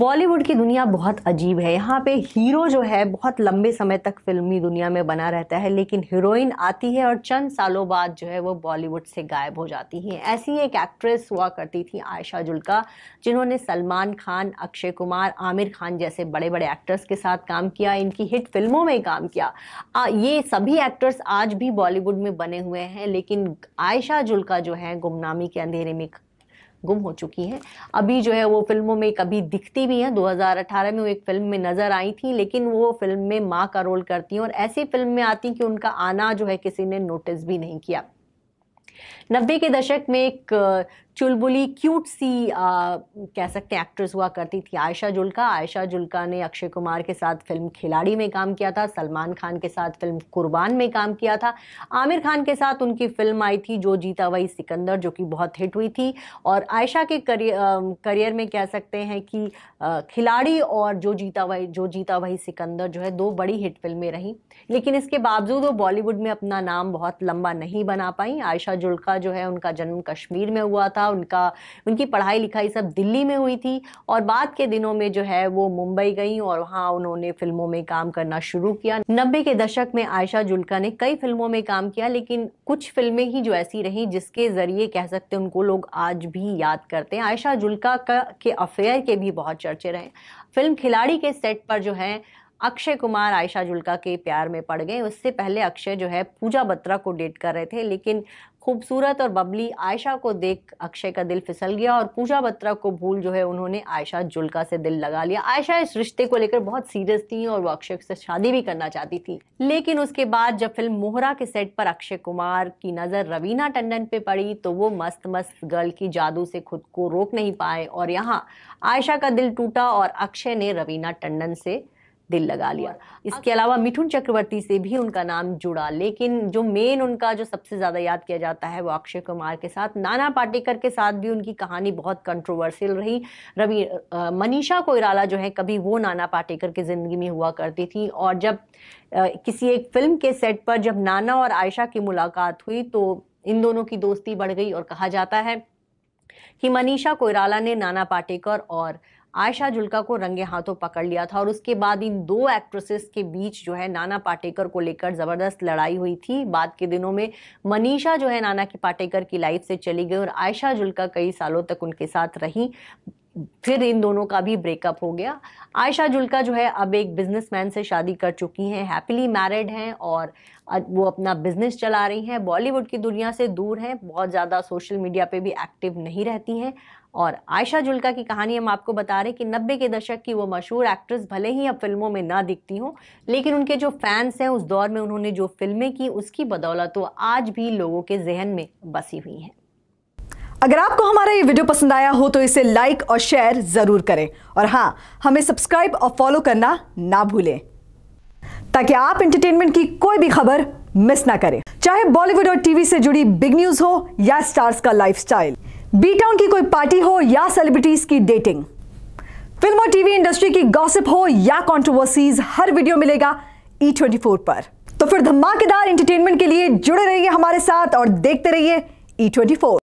बॉलीवुड की दुनिया बहुत अजीब है यहाँ पे हीरो जो है बहुत लंबे समय तक फिल्मी दुनिया में बना रहता है लेकिन हीरोइन आती है और चंद सालों बाद जो है वो बॉलीवुड से गायब हो जाती है ऐसी एक एक्ट्रेस हुआ करती थी आयशा जुल्का जिन्होंने सलमान खान अक्षय कुमार आमिर खान जैसे बड़े बड़े एक्टर्स के साथ काम किया इनकी हिट फिल्मों में काम किया आ, ये सभी एक्टर्स आज भी बॉलीवुड में बने हुए हैं लेकिन आयशा जुल्का जो है गुमनामी के अंधेरे में गुम हो चुकी हैं अभी जो है वो फिल्मों में कभी दिखती भी हैं 2018 में वो एक फिल्म में नज़र आई थी लेकिन वो फिल्म में माँ का रोल करती हैं और ऐसी फिल्म में आती कि उनका आना जो है किसी ने नोटिस भी नहीं किया नब्बे के दशक में एक चुलबुली क्यूट सी आ, कह सकते हैं एक्ट्रेस हुआ करती थी आयशा जुल्का आयशा जुल्का ने अक्षय कुमार के साथ फिल्म खिलाड़ी में काम किया था सलमान खान के साथ फिल्म कुर्बान में काम किया था आमिर खान के साथ उनकी फिल्म आई थी जो जीता वही सिकंदर जो कि बहुत हिट हुई थी और आयशा के करियर करियर में कह सकते हैं कि खिलाड़ी और जो जीता वही जो जीता वही सिकंदर जो है दो बड़ी हिट फिल्में रहीं लेकिन इसके बावजूद वो बॉलीवुड में अपना नाम बहुत लंबा नहीं बना पाई आयशा जुल्का जो है उनका जन्म कश्मीर में हुआ था था उनका उनकी पढ़ाई लिखाई सब दिल्ली में हुई थी और बाद के दिनों में जो है वो मुंबई गई और वहाँ उन्होंने फिल्मों में काम करना शुरू किया नब्बे के दशक में आयशा जुल्का ने कई फिल्मों में काम किया लेकिन कुछ फिल्में ही जो ऐसी रहीं जिसके ज़रिए कह सकते हैं उनको लोग आज भी याद करते हैं आयशा जुल्का का के अफेयर के भी बहुत चर्चे रहे फिल्म खिलाड़ी के सेट पर जो है अक्षय कुमार आयशा जुल्का के प्यार में पड़ गए उससे पहले अक्षय जो है पूजा बत्रा को डेट कर रहे थे लेकिन खूबसूरत और बबली आयशा को देख अक्षय का दिल फिसल गया और पूजा बत्रा को भूल जो है उन्होंने आयशा जुल्का से दिल लगा लिया आयशा इस रिश्ते को लेकर बहुत सीरियस थी और वो अक्षय से शादी भी करना चाहती थी लेकिन उसके बाद जब फिल्म मोहरा के सेट पर अक्षय कुमार की नज़र रवीना टंडन पे पड़ी तो वो मस्त मस्त गर्ल की जादू से खुद को रोक नहीं पाए और यहाँ आयशा का दिल टूटा और अक्षय ने रवीना टंडन से दिल लगा लिया इसके अलावा मिथुन चक्रवर्ती से भी उनका नाम जुड़ा लेकिन जो मेन उनका जो सबसे ज़्यादा याद किया जाता है वो अक्षय कुमार के साथ नाना पाटेकर के साथ भी उनकी कहानी बहुत कंट्रोवर्शियल रही रवि मनीषा कोयराला जो है कभी वो नाना पाटेकर की ज़िंदगी में हुआ करती थी और जब आ, किसी एक फिल्म के सेट पर जब नाना और आयशा की मुलाकात हुई तो इन दोनों की दोस्ती बढ़ गई और कहा जाता है कि मनीषा कोयराला ने नाना पाटेकर और आयशा जुल्का को रंगे हाथों पकड़ लिया था और उसके बाद इन दो एक्ट्रेसेस के बीच जो है नाना पाटेकर को लेकर ज़बरदस्त लड़ाई हुई थी बाद के दिनों में मनीषा जो है नाना की पाटेकर की लाइफ से चली गई और आयशा जुल्का कई सालों तक उनके साथ रही फिर इन दोनों का भी ब्रेकअप हो गया आयशा जुल्का जो है अब एक बिजनेसमैन से शादी कर चुकी हैं हैप्पीली मैरिड हैं और वो अपना बिजनेस चला रही हैं बॉलीवुड की दुनिया से दूर हैं बहुत ज़्यादा सोशल मीडिया पे भी एक्टिव नहीं रहती हैं और आयशा जुल्का की कहानी हम आपको बता रहे हैं कि नब्बे के दशक की वो मशहूर एक्ट्रेस भले ही अब फिल्मों में ना दिखती हों लेकिन उनके जो फैंस हैं उस दौर में उन्होंने जो फिल्में की उसकी बदौलत तो आज भी लोगों के जहन में बसी हुई हैं अगर आपको हमारा ये वीडियो पसंद आया हो तो इसे लाइक और शेयर ज़रूर करें और हाँ हमें सब्सक्राइब और फॉलो करना ना भूलें ताकि आप इंटरटेनमेंट की कोई भी खबर मिस ना करें चाहे बॉलीवुड और टीवी से जुड़ी बिग न्यूज़ हो या स्टार्स का लाइफस्टाइल बी टाउन की कोई पार्टी हो या सेलिब्रिटीज़ की डेटिंग फिल्म और टीवी इंडस्ट्री की गॉसिप हो या कंट्रोवर्सीज हर वीडियो मिलेगा ई ट्वेंटी फोर पर तो फिर धमाकेदार इंटरटेनमेंट के लिए जुड़े रहिए हमारे साथ और देखते रहिए ई ट्वेंटी फोर